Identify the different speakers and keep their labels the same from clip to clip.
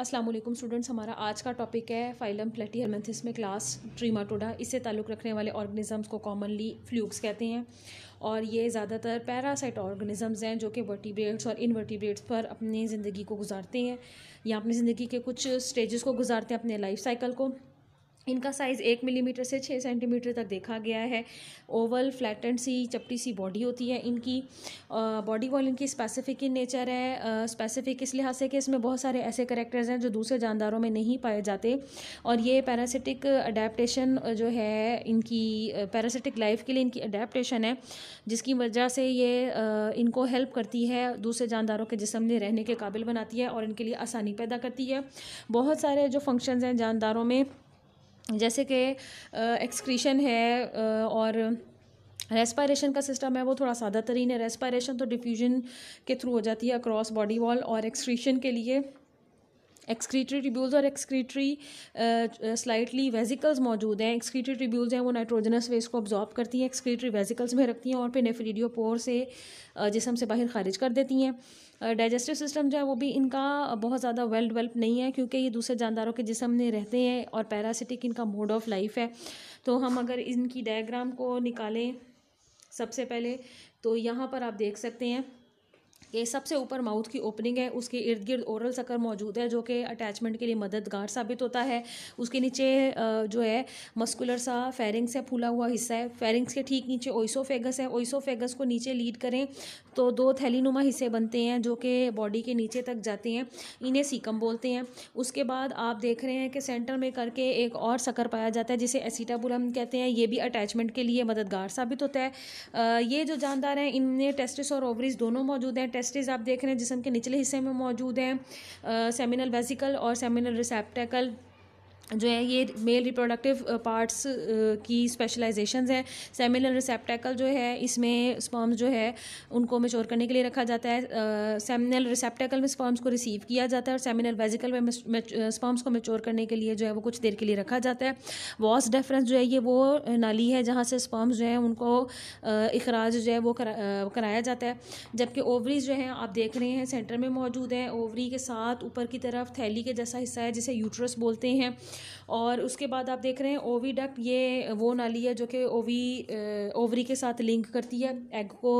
Speaker 1: अस्सलाम वालेकुम स्टूडेंट्स हमारा आज का टॉपिक है फाइलम प्लेटी हेलमेंथिस में क्लास ट्रीमाटोडा इससे ताल्लुक़ रखने वाले ऑर्गेनिज़म्स को कॉमनली फ्लूक्स कहते हैं और ये ज़्यादातर पैरासाइट ऑर्गेनिज़म्स हैं जो कि वर्टिब्रेट्स और इनवर्टिब्रेट्स पर अपनी ज़िंदगी को गुजारते हैं या अपनी ज़िंदगी के कुछ स्टेजेस को गुजारते हैं अपने लाइफ साइकिल को इनका साइज़ एक मिलीमीटर से छः सेंटीमीटर तक देखा गया है ओवल फ्लैटेंड सी चपटी सी बॉडी होती है इनकी बॉडी वॉल इनकी स्पेसिफिक इन नेचर है स्पेसिफिक इस लिहाज से कि इसमें बहुत सारे ऐसे करेक्टर्स हैं जो दूसरे जानदारों में नहीं पाए जाते और ये पैरासिटिक अडेप्टशन जो है इनकी पैरासिटिक लाइफ के लिए इनकी अडेप्टशन है जिसकी वजह से ये इनको हेल्प करती है दूसरे जानदारों के जिसम में रहने के काबिल बनाती है और इनके लिए आसानी पैदा करती है बहुत सारे जो फंक्शन हैं जानदारों में जैसे कि एक्सक्रीशन है और रेस्पायरेशन का सिस्टम है वो थोड़ा सादा तरीन है रेस्पायरेशन तो डिफ्यूजन के थ्रू हो जाती है अक्रॉस बॉडी वॉल और एक्सक्रीशन के लिए एक्सक्रीटरी ट्रिब्यूल्स और एक्सक्रीटरी स्लाइटली वेजिकल्स मौजूद हैं एक्सक्रीटरी ट्रिब्यूल्स हैं वो नाइट्रोजनस वेस्ट को ऑब्जॉर्ब करती हैं एक्सक्रीटरी वेजिकल्स में रखती हैं और फिर पेनेफिडियो पोर से uh, जिसम से बाहर खारिज कर देती हैं डाइजेस्टिव uh, सिस्टम जो है वो भी इनका बहुत ज़्यादा वेल डेवलप नहीं है क्योंकि ये दूसरे जानदारों के जिसम में रहते हैं और पैरासिटिक इनका मोड ऑफ लाइफ है तो हम अगर इनकी डायग्राम को निकालें सबसे पहले तो यहाँ पर आप देख सकते हैं ये सबसे ऊपर माउथ की ओपनिंग है उसके इर्द गिर्द ओरल सकर मौजूद है जो कि अटैचमेंट के लिए मददगार साबित होता है उसके नीचे जो है मस्कुलर सा फेरिंग्स है फूला हुआ हिस्सा है फेरिंग्स के ठीक नीचे ओइसोफेगस है ओइसोफेगस को नीचे लीड करें तो दो थैलीनुमा हिस्से बनते हैं जो कि बॉडी के नीचे तक जाते हैं इन्हें सीकम बोलते हैं उसके बाद आप देख रहे हैं कि सेंटर में करके एक और सकर पाया जाता है जिसे एसीटाबुलम कहते हैं ये भी अटैचमेंट के लिए मददगार साबित होता है ये जो जानदार हैं इनमें टेस्टिस और ओवरीज दोनों मौजूद हैं कैपेसिटीज़ आप देख रहे हैं जिसम के निचले हिस्से में मौजूद हैं सेमिनल वेसिकल और सेमिनल रिसेप्टेकल जो है ये मेल रिप्रोडक्टिव पार्ट्स की स्पेशलाइजेशंस हैं सेमिनल रिसेप्टेकल जो है इसमें स्पर्म्स जो है उनको मेच्योर करने के लिए रखा जाता है सेमिनल uh, रिसेप्टेकल में स्पर्म्स को रिसीव किया जाता है और सेमिनल वेजिकल में स्पर्म्स uh, को मेच्योर करने के लिए जो है वो कुछ देर के लिए रखा जाता है वॉस डेफरेंस जो है ये वो नाली है जहाँ से स्पर्म्स जो हैं उनको अखराज uh, जो है वो करा, कराया जाता है जबकि ओवरीज जो हैं आप देख रहे हैं सेंटर में मौजूद हैं ओवरी के साथ ऊपर की तरफ थैली के जैसा हिस्सा है जिसे यूट्रस बोलते हैं और उसके बाद आप देख रहे हैं ओवी ओवीडक्ट ये वो नाली है जो कि ओवी ओवरी के साथ लिंक करती है एग को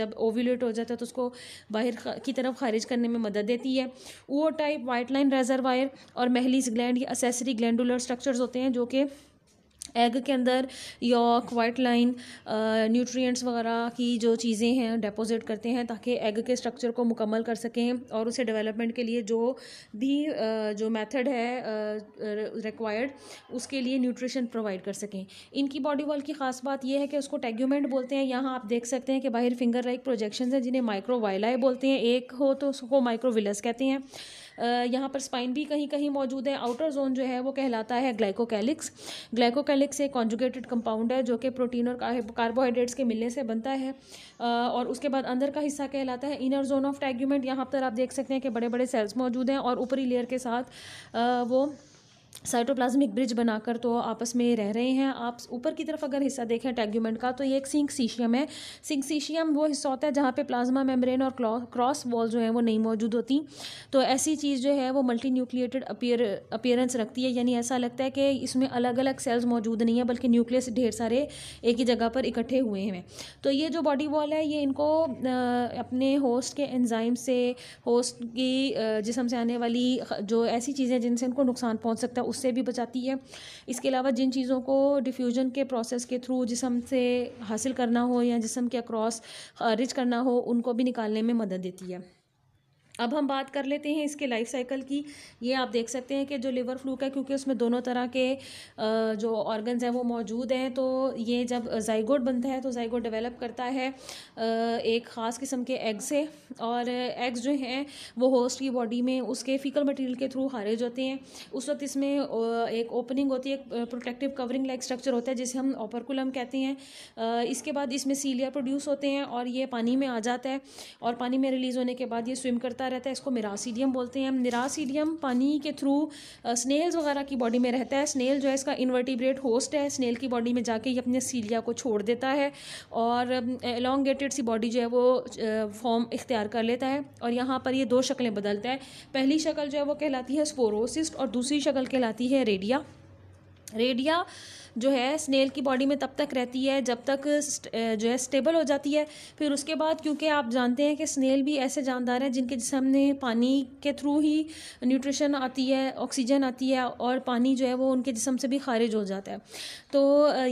Speaker 1: जब ओव्यूलेट हो जाता है तो उसको बाहर की तरफ खारिज करने में मदद देती है वो टाइप वाइट लाइन रेजरवायर और महलीस ग्लैंड ये असेसरी ग्लैंडुलर स्ट्रक्चर्स होते हैं जो कि एग के अंदर योक वाइट लाइन न्यूट्रिएंट्स वगैरह की जो चीज़ें हैं डिपॉजिट करते हैं ताकि एग के स्ट्रक्चर को मुकम्मल कर सकें और उसे डेवलपमेंट के लिए जो भी uh, जो मेथड है रिक्वायर्ड uh, उसके लिए न्यूट्रिशन प्रोवाइड कर सकें इनकी बॉडी वॉल की ख़ास बात यह है कि उसको टैग्यूमेंट बोलते हैं यहाँ आप देख सकते हैं कि बाहर फिंगर लाइक प्रोजेक्शन हैं जिन्हें माइक्रोवाइलाई बोलते हैं एक हो तो उसको माइक्रोविलस कहते हैं यहाँ पर स्पाइन भी कहीं कहीं मौजूद है आउटर जोन जो है वो कहलाता है ग्लाइकोकैलिक्स ग्लाइकोकैलिक्स एक कॉन्जुगेटेड कंपाउंड है जो कि प्रोटीन और कार्बोहाइड्रेट्स के मिलने से बनता है और उसके बाद अंदर का हिस्सा कहलाता है इनर जोन ऑफ टैग्यूमेंट यहाँ पर आप देख सकते हैं कि बड़े बड़े सेल्स मौजूद हैं और ऊपरी लेयर के साथ वो साइटोप्लाज्मिक ब्रिज बनाकर तो आपस में रह रहे हैं आप ऊपर की तरफ अगर हिस्सा देखें टैग्यूमेंट का तो ये एक सिंक सीशियम है सिंक सीशियम वो हिस्सा होता है जहाँ पे प्लाज्मा मेम्ब्रेन और क्रॉस वॉल जो है वो नहीं मौजूद होती तो ऐसी चीज़ जो है वो मल्टी न्यूक्लिएटेड अपियर अपियरेंस रखती है यानी ऐसा लगता है कि इसमें अलग अलग सेल्स मौजूद नहीं है बल्कि न्यूक्लियस ढेर सारे एक ही जगह पर इकट्ठे हुए हैं तो ये जो बॉडी वॉल है ये इनको अपने होस्ट के एनजाइम से होस्ट की जिसम से आने वाली जो ऐसी चीज़ें जिनसे इनको नुकसान पहुँच सकता है होता है उससे भी बचाती है इसके अलावा जिन चीज़ों को डिफ्यूज़न के प्रोसेस के थ्रू जिसम से हासिल करना हो या जिसम के अक्रॉस रिच करना हो उनको भी निकालने में मदद देती है अब हम बात कर लेते हैं इसके लाइफ साइकिल की ये आप देख सकते हैं कि जो लिवर फ्लूक है क्योंकि उसमें दोनों तरह के जो ऑर्गन्स हैं वो मौजूद हैं तो ये जब जाइगोड बनता है तो जाइगोड डेवलप करता है एक ख़ास किस्म के एग से और एग्स जो हैं वो होस्ट की बॉडी में उसके फीकल मटेरियल के थ्रू हारेज होते हैं उस वक्त इसमें एक ओपनिंग होती है एक प्रोटेक्टिव कवरिंग लाइक स्ट्रक्चर होता है जिसे हम ओपरकुलम कहते हैं इसके बाद इसमें सीलियर प्रोड्यूस होते हैं और ये पानी में आ जाता है और पानी में रिलीज़ होने के बाद ये स्विम करता रहता है इसको मिरासीडियम बोलते हैं हम निरासीडियम पानी के थ्रू स्नेल्स वगैरह की बॉडी में रहता है स्नेल जो है इसका इन्वर्टिब्रेट होस्ट है स्नेल की बॉडी में जाके ये अपने सीलिया को छोड़ देता है और एलोंगेटेड सी बॉडी जो है वो फॉर्म इख्तियार कर लेता है और यहाँ पर ये दो शक्लें बदलता है पहली शक्ल जो है वो कहलाती है स्पोरोसिस्ट और दूसरी शक्ल कहलाती है रेडिया रेडिया जो है स्नेल की बॉडी में तब तक रहती है जब तक जो है स्टेबल हो जाती है फिर उसके बाद क्योंकि आप जानते हैं कि स्नेल भी ऐसे जानदार हैं जिनके जिसम ने पानी के थ्रू ही न्यूट्रिशन आती है ऑक्सीजन आती है और पानी जो है वो उनके जिसम से भी खारिज हो जाता है तो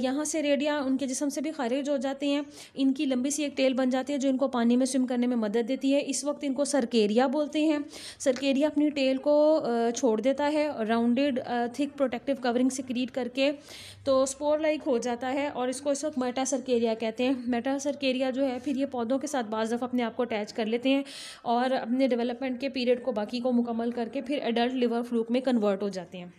Speaker 1: यहाँ से रेडिया उनके जिसम से भी खारिज हो जाते हैं इनकी लंबी सी एक टेल बन जाती है जो इनको पानी में स्विम करने में मदद देती है इस वक्त इनको सरकेरिया बोलते हैं सरकेरिया अपनी टेल को छोड़ देता है राउंडेड थिक प्रोटेक्टिव कवरिंग से क्रिएट करके तो तो स्पोर लाइक हो जाता है और इसको इस वक्त मेटा सर्केरिया कहते हैं मेटा सर्केरिया जो है फिर ये पौधों के साथ बाज़ अपने आप को अटैच कर लेते हैं और अपने डेवलपमेंट के पीरियड को बाकी को मुकम्मल करके फिर एडल्ट लिवर फ्लूक में कन्वर्ट हो जाते हैं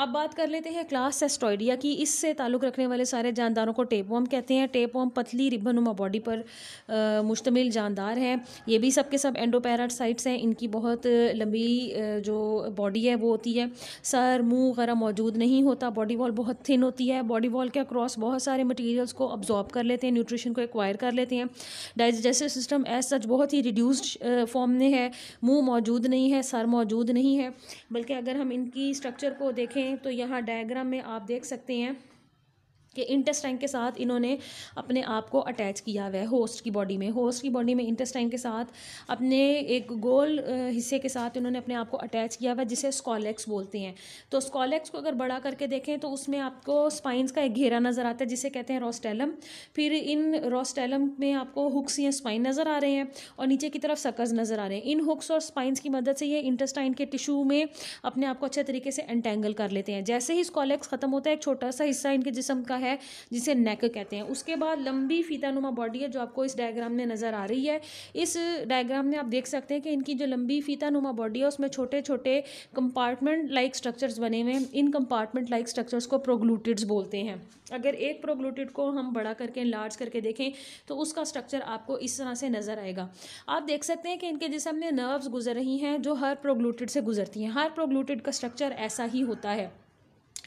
Speaker 1: अब बात कर लेते हैं क्लास सेस्टोइडिया की इससे ताल्लुक़ रखने वाले सारे जानदारों को टेपवॉम कहते हैं टेपवॉम पतली रिबनुमा बॉडी पर मुश्तमिल जानदार हैं ये भी सब सब एंडोपैरासाइट्स हैं इनकी बहुत लंबी जो बॉडी है वो होती है सर मुंह वगैरह मौजूद नहीं होता बॉडी वॉल बहुत थिन होती है बॉडी वॉल के अक्रॉस बहुत सारे मटीरियल्स को अब्जॉर्ब कर लेते हैं न्यूट्रिशन को एक्वायर कर लेते हैं डाइजेस्टिव सिस्टम एज सच बहुत ही रिड्यूस्ड फॉर्म में है मुँह मौजूद नहीं है सर मौजूद नहीं है बल्कि अगर हम इनकी स्ट्रक्चर को देखें लें तो यहाँ डायग्राम में आप देख सकते हैं कि इंटेस्टाइन के साथ इन्होंने अपने आप को अटैच किया हुआ है होस्ट की बॉडी में होस्ट की बॉडी में इंटेस्टाइन के साथ अपने एक गोल हिस्से के साथ इन्होंने अपने आप को अटैच किया हुआ है जिसे स्कॉलेक्स बोलते हैं तो स्कॉलेक्स को अगर बड़ा करके देखें तो उसमें आपको स्पाइंस का एक घेरा नज़र आता है जिसे कहते हैं रोस्टेलम फिर इन रोस्टेलम में आपको हुक्स या स्पाइन नज़र आ रहे हैं और नीचे की तरफ सकज नज़र आ रहे हैं इन हुक्स और स्पाइंस की मदद से ये इंटेस्टाइन के टिशू में अपने आप को अच्छे तरीके से एंटेंगल कर लेते हैं जैसे ही स्कॉलेक्स ख़त्म होता है एक छोटा सा हिस्सा इनके जिसम का है है जिसे नेक कहते हैं उसके बाद लंबी फीतानुमा बॉडी है जो आपको इस डायग्राम में नज़र आ रही है इस डायग्राम में आप देख सकते हैं कि इनकी जो लंबी फीतानुमा बॉडी है उसमें छोटे छोटे कंपार्टमेंट लाइक स्ट्रक्चर्स बने हुए हैं इन कंपार्टमेंट लाइक स्ट्रक्चर्स को प्रोग्लूटिड्स बोलते हैं अगर एक प्रोग्लूटिड को हम बड़ा करके लार्ज करके देखें तो उसका स्ट्रक्चर आपको इस तरह से नज़र आएगा आप देख सकते हैं कि इनके जिसम में नर्व्स गुजर रही हैं जो हर प्रोग्लूटिड से गुजरती हैं हर प्रोग्लूटिड का स्ट्रक्चर ऐसा ही होता है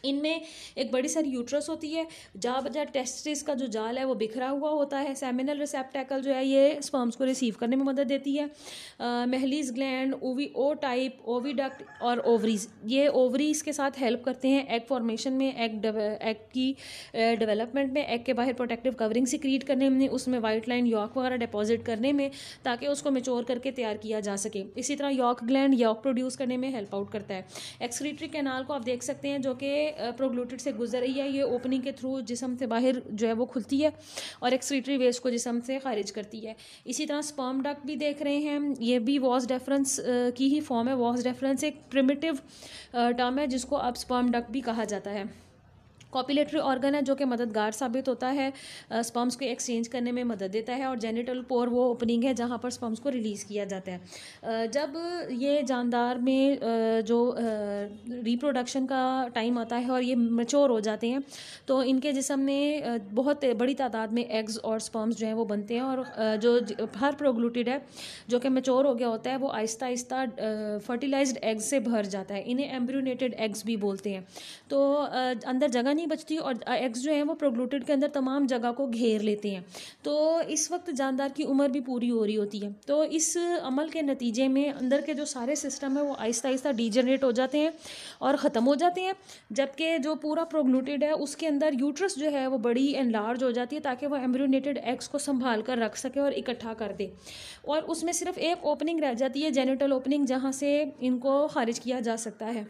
Speaker 1: इनमें एक बड़ी सारी यूट्रस होती है जहाँ बजा टेस्टिस का जो जाल है वो बिखरा हुआ होता है सेमिनल रिसेप्टैकल जो है ये स्पर्म्स को रिसीव करने में मदद देती है महलीज ग्लैंड ओवी ओ टाइप ओवीडक्ट और ओवरीज ये ओवरीज के साथ हेल्प करते हैं एग फॉर्मेशन में एग एग की डेवलपमेंट में एग के बाहर प्रोटेक्टिव कवरिंग क्रिएट करने में उसमें वाइट लाइन यॉक वगैरह डिपॉजिट करने में ताकि उसको मेच्योर करके तैयार किया जा सके इसी तरह यॉक ग्लैंड यॉक प्रोड्यूस करने में हेल्प आउट करता है एक्सक्रीटरी कैनाल को आप देख सकते हैं जो कि प्रोग्लूटेड से गुजर रही है ये ओपनिंग के थ्रू जिसम से बाहर जो है वो खुलती है और एक्सक्रीटरी वेस्ट को जिसम से खारिज करती है इसी तरह स्पर्म डक भी देख रहे हैं ये भी वॉस डेफरेंस की ही फॉर्म है वॉस डेफरेंस एक प्रिमिटिव टर्म है जिसको अब स्पर्म डक भी कहा जाता है कॉपिलेटरी ऑर्गन है जो कि मददगार साबित होता है स्पम्स को एक्सचेंज करने में मदद देता है और जेनिटल पोर वो ओपनिंग है जहाँ पर स्पम्स को रिलीज़ किया जाता है जब ये जानदार में जो रिप्रोडक्शन का टाइम आता है और ये मचोर हो जाते हैं तो इनके जिसम में बहुत बड़ी तादाद में एग्स और स्पम्स जो हैं वो बनते हैं और जो हर प्रोग्लूटिड है जो कि मचोर हो गया होता है वो आहिस्ता आहिस्ता फर्टिलाइज्ड एग्स से भर जाता है इन्हें एम्ब्रूनेटेड एग्स भी बोलते हैं तो अंदर जगह नहीं बचती और एग्स जो है वो प्रोग्लूटेड के अंदर तमाम जगह को घेर लेते हैं तो इस वक्त जानदार की उम्र भी पूरी हो रही होती है तो इस अमल के नतीजे में अंदर के जो सारे सिस्टम है वो आहिस्ता आहिस्ता डीजनरेट हो जाते हैं और ख़त्म हो जाते हैं जबकि जो पूरा प्रोग्लूटेड है उसके अंदर यूट्रस जो है वो बड़ी एंड लार्ज हो जाती है ताकि वो एम्ब्रियोनेटेड एग्स को संभाल कर रख सके और इकट्ठा कर दे और उसमें सिर्फ एक ओपनिंग रह जाती है जेनिटल ओपनिंग जहाँ से इनको खारिज किया जा सकता है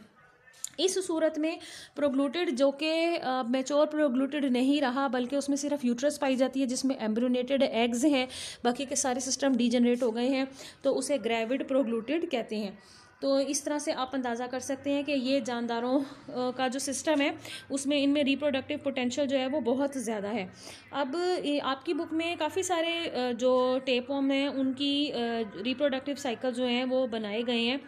Speaker 1: इस सूरत में प्रोग्लूटेड जो कि मेच्योर प्रोग्लूटेड नहीं रहा बल्कि उसमें सिर्फ यूट्रस पाई जाती है जिसमें एम्ब्रोनेटेड एग्स हैं बाकी के सारे सिस्टम डीजनरेट हो गए हैं तो उसे ग्रेविड प्रोग्लूटेड कहते हैं तो इस तरह से आप अंदाज़ा कर सकते हैं कि ये जानदारों का जो सिस्टम है उसमें इनमें रिप्रोडक्टिव पोटेंशियल जो है वो बहुत ज़्यादा है अब आपकी बुक में काफ़ी सारे जो टेपॉम हैं उनकी रिप्रोडक्टिव साइकिल जो हैं वो बनाए गए हैं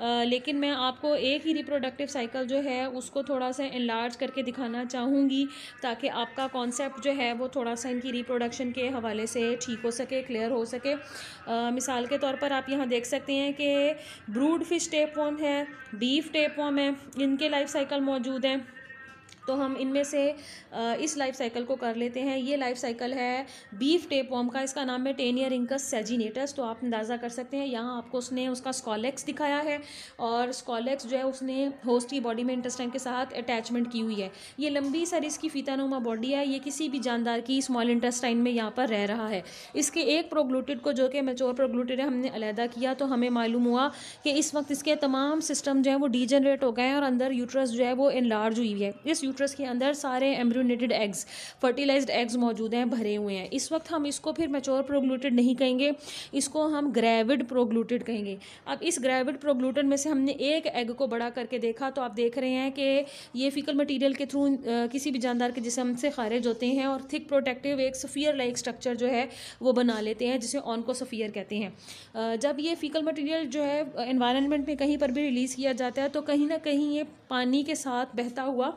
Speaker 1: लेकिन मैं आपको एक ही रिप्रोडक्टिव साइकिल जो है उसको थोड़ा सा इनलार्ज करके दिखाना चाहूँगी ताकि आपका कॉन्सेप्ट जो है वो थोड़ा सा इनकी रिप्रोडक्शन के हवाले से ठीक हो सके क्लियर हो सके आ, मिसाल के तौर पर आप यहाँ देख सकते हैं कि ब्रूड फिश टेप है बीफ टेप है इनके लाइफ साइकिल मौजूद हैं तो हम इनमें से इस लाइफ साइकिल को कर लेते हैं ये लाइफ साइकिल है बीफ वॉम का इसका नाम है टेनियर इंकस सेजिनेटस तो आप अंदाज़ा कर सकते हैं यहाँ आपको उसने उसका स्कॉलेक्स दिखाया है और स्कॉलेक्स जो है उसने होस्ट की बॉडी में इंटस्टाइन के साथ अटैचमेंट की हुई है ये लंबी सर इसकी फीतानुमा बॉडी है ये किसी भी जानदार की स्मॉल इंटस्टाइन में यहाँ पर रह रहा है इसके एक प्रोग्लूटेड को जो कि मेचोर प्रोग्लूटेड है हमने अलहदा किया तो हमें मालूम हुआ कि इस वक्त इसके तमाम सिस्टम जो है वो डीजनरेट हो गए हैं और अंदर यूट्रस जो है वो इनलार्ज हुई है इस यूट्रस के अंदर सारे एम्ब्रोनेटेड एग्स फर्टिलाइज एग्स मौजूद हैं भरे हुए हैं इस वक्त हम इसको फिर मेचोर प्रोग्लूटेड नहीं कहेंगे इसको हम ग्रेविड प्रोग्लूटेड कहेंगे अब इस ग्रेविड प्रोग्लूटेड में से हमने एक एग को बड़ा करके देखा तो आप देख रहे हैं कि ये फिकल मटीरियल के थ्रू किसी भी जानदार के जिसम से खारिज होते हैं और थिक प्रोटेक्टिव एक सफ़ियर लाइक स्ट्रक्चर जो है वो बना लेते हैं जिसे ऑन को सफ़ियर कहते हैं जब ये फिकल मटीरियल जो है इन्वायरमेंट में कहीं पर भी रिलीज़ किया जाता है तो कहीं ना कहीं ये पानी के साथ बहता हुआ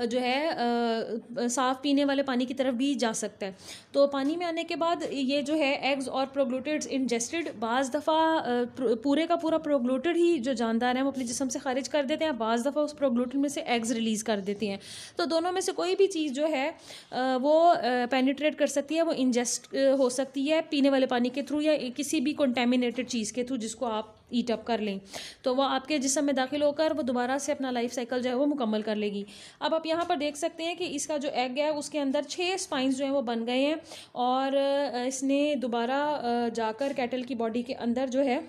Speaker 1: जो है साफ़ पीने वाले पानी की तरफ भी जा सकता है तो पानी में आने के बाद ये जो है एग्स और प्रोग्लूटेड्स इंजेस्टेड बाज़ दफ़ा पूरे का पूरा प्रोग्लोटेड ही जो जानदार हैं वो अपने जिसम से खारिज कर देते हैं बाज़ दफ़ा उस प्रोग्लोटेड में से एग्स रिलीज़ कर देती हैं तो दोनों में से कोई भी चीज़ जो है वो पेनीट्रेट कर सकती है वो इंजेस्ट हो सकती है पीने वाले पानी के थ्रू या किसी भी कंटेमिनेटेड चीज़ के थ्रू जिसको आप ईट अप कर लें तो वह आपके जिसम में दाखिल होकर वो दोबारा से अपना लाइफ साइकिल जो है वो मुकम्मल कर लेगी अब आप यहाँ पर देख सकते हैं कि इसका जो एग है उसके अंदर छः स्पाइंस जो हैं वो बन गए हैं और इसने दोबारा जाकर कैटल की बॉडी के अंदर जो है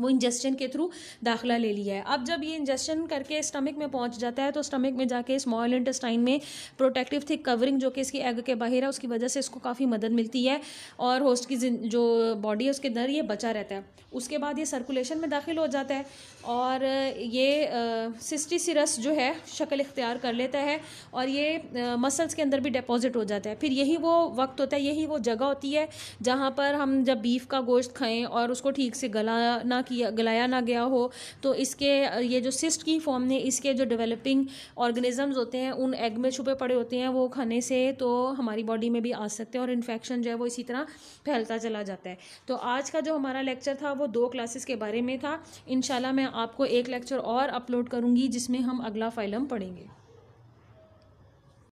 Speaker 1: वो इंजेस्टन के थ्रू दाखिला ले लिया है अब जब ये इंजेस्टन करके स्टमक में पहुंच जाता है तो स्टमक में जाके स्मॉल इंटेस्टाइन में प्रोटेक्टिव थिक कवरिंग जो कि इसकी एग के बाहर है उसकी वजह से इसको काफ़ी मदद मिलती है और होस्ट की जो बॉडी है उसके अंदर ये बचा रहता है उसके बाद ये सर्कुलेशन में दाखिल हो जाता है और ये सिस्टिसरस जो है शक्ल इख्तियार कर लेता है और ये मसल्स के अंदर भी डिपॉजिट हो जाता है फिर यही वो वक्त होता है यही वो जगह होती है जहाँ पर हम जब बीफ का गोश्त खाएँ और उसको ठीक से गला ना किया गलाया ना गया हो तो इसके ये जो सिस्ट की फॉर्म ने इसके जो डेवलपिंग ऑर्गेनिजम्स होते हैं उन एग में छुपे पड़े होते हैं वो खाने से तो हमारी बॉडी में भी आ सकते हैं और इन्फेक्शन जो है वो इसी तरह फैलता चला जाता है तो आज का जो हमारा लेक्चर था वो दो क्लासेस के बारे में था इन मैं आपको एक लेक्चर और अपलोड करूँगी जिसमें हम अगला फाइलम पढ़ेंगे